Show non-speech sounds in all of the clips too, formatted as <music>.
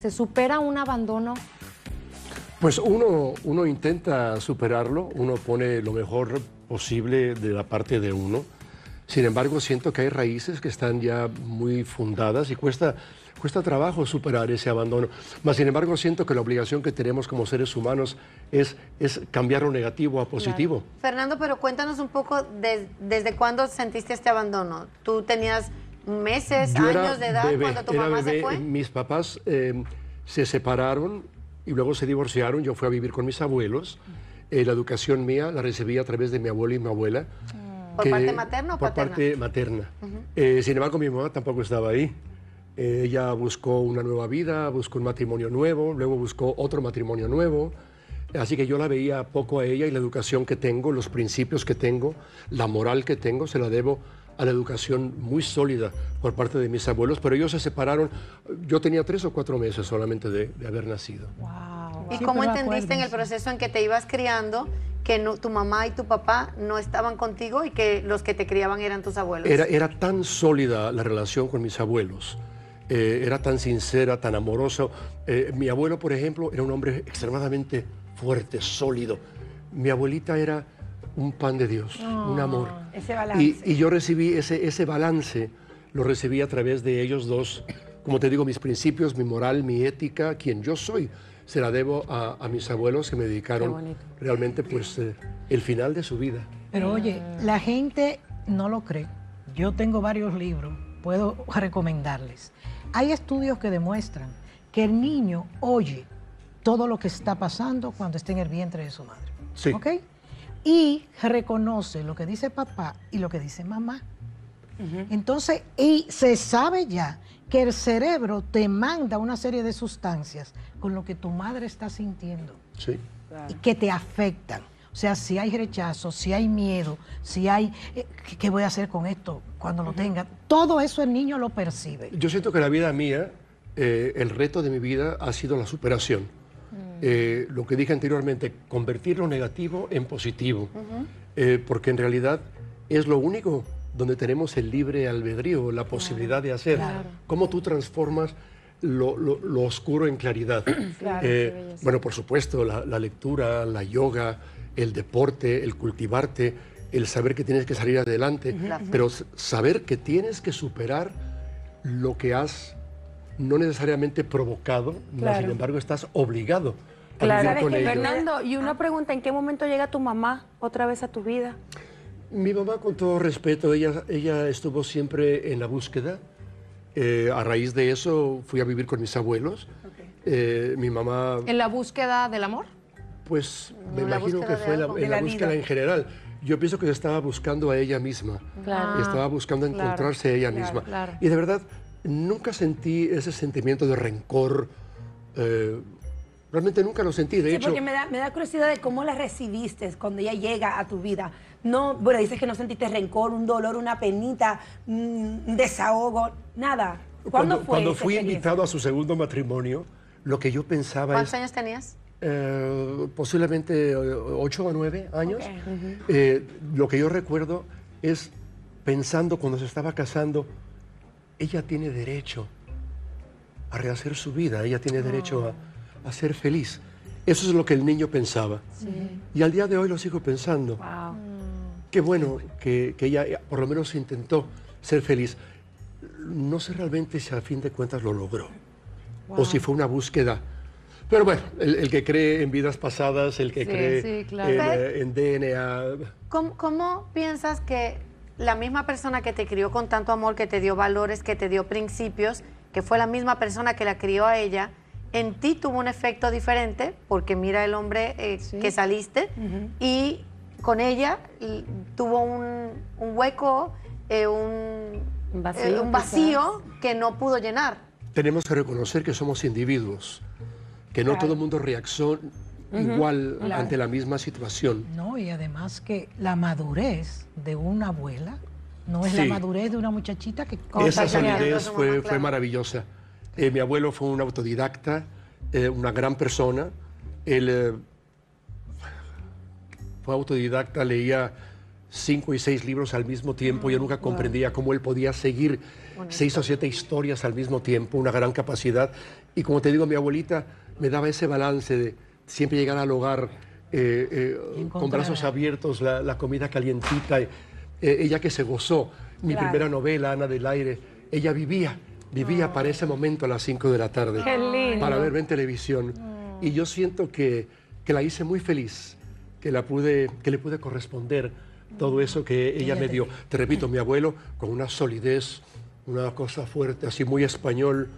¿Se supera un abandono? Pues uno, uno intenta superarlo, uno pone lo mejor posible de la parte de uno. Sin embargo, siento que hay raíces que están ya muy fundadas y cuesta, cuesta trabajo superar ese abandono. Mas, sin embargo, siento que la obligación que tenemos como seres humanos es, es cambiar lo negativo a positivo. Fernando, pero cuéntanos un poco desde cuándo sentiste este abandono. Tú tenías meses, años de edad cuando tu mamá se fue? Mis papás eh, se separaron y luego se divorciaron. Yo fui a vivir con mis abuelos. Eh, la educación mía la recibí a través de mi abuelo y mi abuela. Mm. ¿Por parte materna o por paterna? parte materna. Eh, sin embargo, mi mamá tampoco estaba ahí. ella buscó una nueva vida, buscó un matrimonio nuevo, luego buscó otro matrimonio nuevo. Así que yo la veía poco a ella y la educación que tengo, los principios que tengo, la moral que tengo, se la debo a la educación muy sólida por parte de mis abuelos, pero ellos se separaron. Yo tenía tres o cuatro meses solamente de, haber nacido. ¿Y cómo entendiste en el proceso en que te ibas criando que tu mamá y tu papá no estaban contigo y que los que te criaban eran tus abuelos? Era, tan sólida la relación con mis abuelos. Eh, era tan sincera, tan amorosa. Eh, mi abuelo, por ejemplo, era un hombre extremadamente fuerte, sólido. Mi abuelita era un pan de Dios, un oh, amor. Ese balance. Y, yo recibí ese, ese balance, lo recibí a través de ellos dos. Como te digo, mis principios, mi moral, mi ética, quien yo soy, se la debo a, mis abuelos que me dedicaron realmente pues eh, el final de su vida. Pero ah. oye, la gente no lo cree. Yo tengo varios libros, puedo recomendarles. Hay estudios que demuestran que el niño oye todo lo que está pasando cuando está en el vientre de su madre. Sí. ¿Okay? y reconoce lo que dice papá y lo que dice mamá. Entonces, y se sabe ya que el cerebro te manda una serie de sustancias con lo que tu madre está sintiendo. Sí. Y que te afectan. O sea, si hay rechazo, si hay miedo, si hay, eh, ¿qué voy a hacer con esto cuando lo tenga? Todo eso el niño lo percibe. Yo siento que la vida mía, eh, el reto de mi vida ha sido la superación. Eh, lo que dije anteriormente, convertir lo negativo en positivo, eh, porque en realidad es lo único donde tenemos el libre albedrío, la posibilidad de hacer, cómo tú transformas lo, oscuro en claridad. <clears throat> Eh, bueno, por supuesto, la, lectura, la yoga, el deporte, el cultivarte, el saber que tienes que salir adelante, pero saber que tienes que superar lo que has no necesariamente provocado, sin embargo estás obligado. A claro, vivir con que, Fernando, y una pregunta, ¿en qué momento llega tu mamá otra vez a tu vida? Mi mamá, con todo respeto, ella, ella estuvo siempre en la búsqueda. Eh, a raíz de eso fui a vivir con mis abuelos. Eh, mi mamá... ¿En la búsqueda del amor? Pues me imagino que fue la, en la, búsqueda en general. Yo pienso que estaba buscando a ella misma. Estaba buscando encontrarse a ella misma. y de verdad, nunca sentí ese sentimiento de rencor. Eh, realmente nunca lo sentí. De hecho, porque me da, curiosidad de cómo la recibiste cuando ella llega a tu vida. No, bueno, dices que no sentiste rencor, un dolor, una penita, un mm, desahogo, nada. ¿Cuándo cuando, cuando fui invitado a su segundo matrimonio, lo que yo pensaba ¿Cuántos años tenías? Eh, posiblemente eh, ocho o nueve años. lo que yo recuerdo es pensando cuando se estaba casando, ella tiene derecho a rehacer su vida, ella tiene derecho a, ser feliz. Eso es lo que el niño pensaba. Y al día de hoy lo sigo pensando. Mm. Qué bueno que, ella eh, por lo menos intentó ser feliz. No sé realmente si a fin de cuentas lo logró o si fue una búsqueda. Pero bueno, el, que cree en vidas pasadas, el que cree en, eh, DNA. ¿Cómo, piensas que la misma persona que te crió con tanto amor, que te dio valores, que te dio principios, que fue la misma persona que la crió a ella, en ti tuvo un efecto diferente, porque mira el hombre eh, que saliste, y con ella tuvo un, hueco, eh, un, eh, vacío, que no pudo llenar. Tenemos que reconocer que somos individuos, que no todo el mundo reacciona igual ante la misma situación. No, y además que la madurez de una abuela no es la madurez de una muchachita que... Esa solidez fue, fue, maravillosa. Eh, mi abuelo fue un autodidacta, eh, una gran persona. Él eh, fue autodidacta, leía cinco y seis libros al mismo tiempo. Yo mm, nunca comprendía cómo él podía seguir seis o siete historias al mismo tiempo, una gran capacidad. Y como te digo, mi abuelita me daba ese balance de siempre llegar al hogar eh, eh, con brazos abiertos, la, comida calientita. Eh, ella que se gozó, mi primera novela, Ana del Aire, ella vivía, vivía ah. para ese momento a las 5 de la tarde. Para verme en televisión. Mm. Y yo siento que, la hice muy feliz, que, la pude, que le pude corresponder todo mm. eso que ella me dio. Te repito, mi abuelo, con una solidez, una cosa fuerte, así muy español,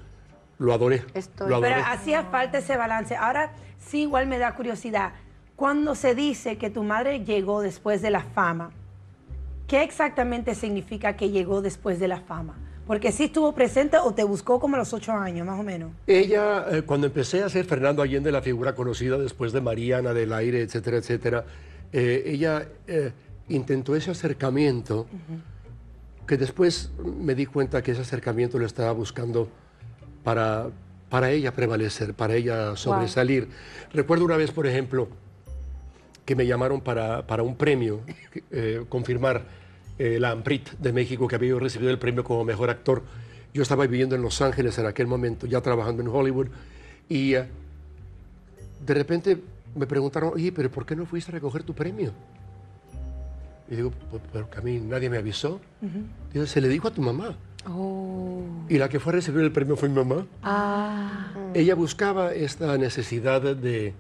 lo adoré. Lo hacía falta ese balance. Ahora sí igual me da curiosidad. Cuando se dice que tu madre llegó después de la fama, ¿qué exactamente significa que llegó después de la fama? Porque sí estuvo presente o te buscó como a los ocho años, más o menos. Ella, eh, cuando empecé a ser Fernando Allende, la figura conocida después de Mariana, del aire, etcétera, etcétera, eh, ella eh, intentó ese acercamiento, que después me di cuenta que ese acercamiento lo estaba buscando para, para ella prevalecer, para ella sobresalir. Recuerdo una vez, por ejemplo, que me llamaron para, para un premio, eh, confirmar eh, la AMPRIT de México, que había recibido el premio como mejor actor. Yo estaba viviendo en Los Ángeles en aquel momento, ya trabajando en Hollywood, y eh, de repente me preguntaron, oye, pero ¿por qué no fuiste a recoger tu premio? Y digo, pues, porque a mí nadie me avisó. se le dijo a tu mamá. Oh. Y la que fue a recibir el premio fue mi mamá. Ah. Ella buscaba esta necesidad de,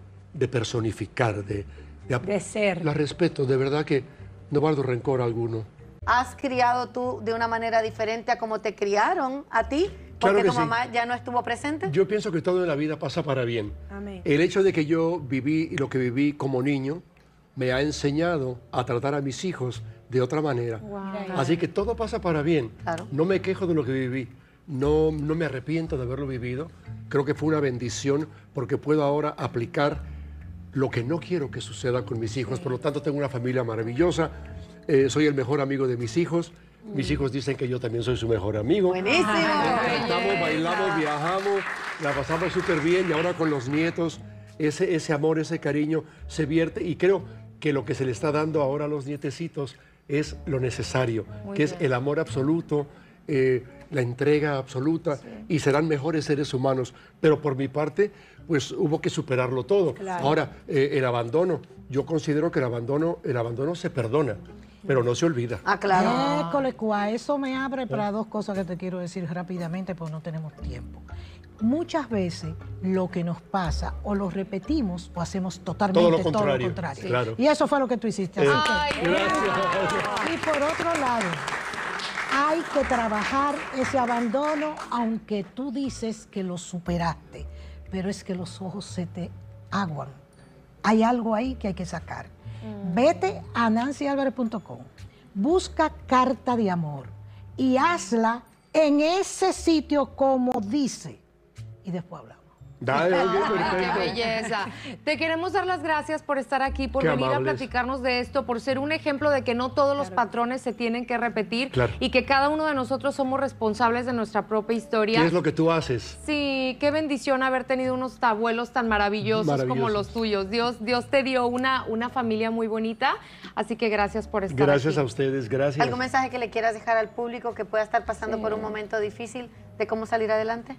personificar, de, de, La respeto, de verdad que no guardo rencor alguno. ¿Has criado tú de una manera diferente a como te criaron a ti? Porque tu mamá ya no estuvo presente. Yo pienso que todo en la vida pasa para bien. El hecho de que yo viví lo que viví como niño me ha enseñado a tratar a mis hijos de otra manera. Así que todo pasa para bien. No me quejo de lo que viví. No, no me arrepiento de haberlo vivido. Creo que fue una bendición porque puedo ahora aplicar lo que no quiero que suceda con mis hijos. Por lo tanto, tengo una familia maravillosa. Eh, soy el mejor amigo de mis hijos. Mis mm. hijos dicen que yo también soy su mejor amigo. Buenísimo. Cantamos, bailamos, viajamos, la pasamos súper bien y ahora con los nietos, ese, ese amor, ese cariño se vierte y creo que lo que se le está dando ahora a los nietecitos es lo necesario, que es el amor absoluto, eh, la entrega absoluta y serán mejores seres humanos. Pero por mi parte, pues hubo que superarlo todo. Ahora, eh, el abandono, yo considero que el abandono, el abandono se perdona. Pero no se olvida. Ah, claro. eso me abre para dos cosas que te quiero decir rápidamente, pues no tenemos tiempo muchas veces lo que nos pasa o lo repetimos o hacemos totalmente todo lo contrario. Y eso fue lo que tú hiciste. Eh, y por otro lado, hay que trabajar ese abandono aunque tú dices que lo superaste, pero es que los ojos se te aguan. Hay algo ahí que hay que sacar. Mm. Vete a nancyalvarez.com, busca carta de amor y hazla en ese sitio como dice y después hablamos. Dale, <laughs> ¡Qué belleza! Te queremos dar las gracias por estar aquí, por venir a platicarnos de esto, por ser un ejemplo de que no todos los patrones se tienen que repetir y que cada uno de nosotros somos responsables de nuestra propia historia. ¿Qué es lo que tú haces? Sí, qué bendición haber tenido unos abuelos tan maravillosos, como los tuyos. Dios, Dios te dio una, una familia muy bonita, así que gracias por estar gracias aquí. Gracias a ustedes, gracias. ¿Algún mensaje que le quieras dejar al público que pueda estar pasando por un momento difícil de cómo salir adelante?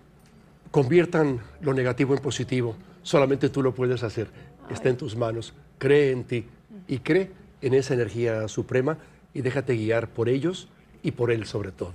conviertan lo negativo en positivo. Solamente tú lo puedes hacer. Está en tus manos. Cree en ti y cree en esa energía suprema y déjate guiar por ellos y por él sobre todo.